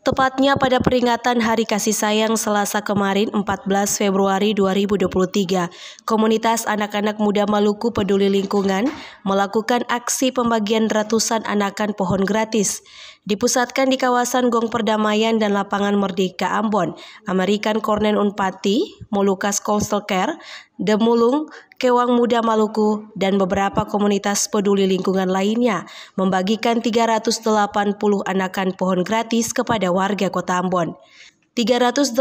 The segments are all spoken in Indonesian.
Tepatnya pada peringatan Hari Kasih Sayang Selasa kemarin 14 Februari 2023, komunitas anak-anak muda Maluku peduli lingkungan melakukan aksi pembagian ratusan anakan pohon gratis. Dipusatkan di kawasan Gong Perdamaian dan Lapangan Merdeka Ambon, Amerikan Kornen Unpati, Molukas Coastal Care, Demulung, Kewang Muda Maluku, dan beberapa komunitas peduli lingkungan lainnya membagikan 380 anakan pohon gratis kepada warga Kota Ambon. 380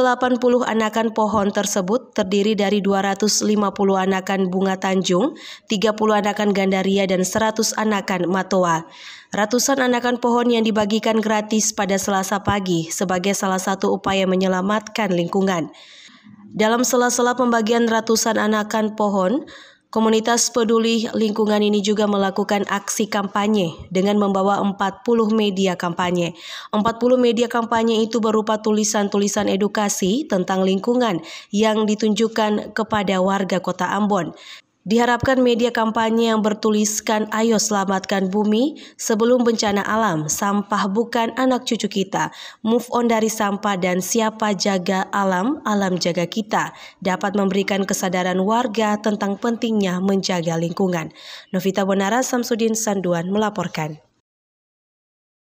anakan pohon tersebut terdiri dari 250 anakan bunga Tanjung, 30 anakan gandaria dan 100 anakan matoa. Ratusan anakan pohon yang dibagikan gratis pada Selasa pagi sebagai salah satu upaya menyelamatkan lingkungan. Dalam sela-sela pembagian ratusan anakan pohon, komunitas peduli lingkungan ini juga melakukan aksi kampanye dengan membawa 40 media kampanye. 40 media kampanye itu berupa tulisan-tulisan edukasi tentang lingkungan yang ditunjukkan kepada warga kota Ambon. Diharapkan media kampanye yang bertuliskan "Ayo selamatkan bumi sebelum bencana alam, sampah bukan anak cucu kita, move on dari sampah dan siapa jaga alam, alam jaga kita" dapat memberikan kesadaran warga tentang pentingnya menjaga lingkungan. Novita Bonara Samsudin Sanduan melaporkan.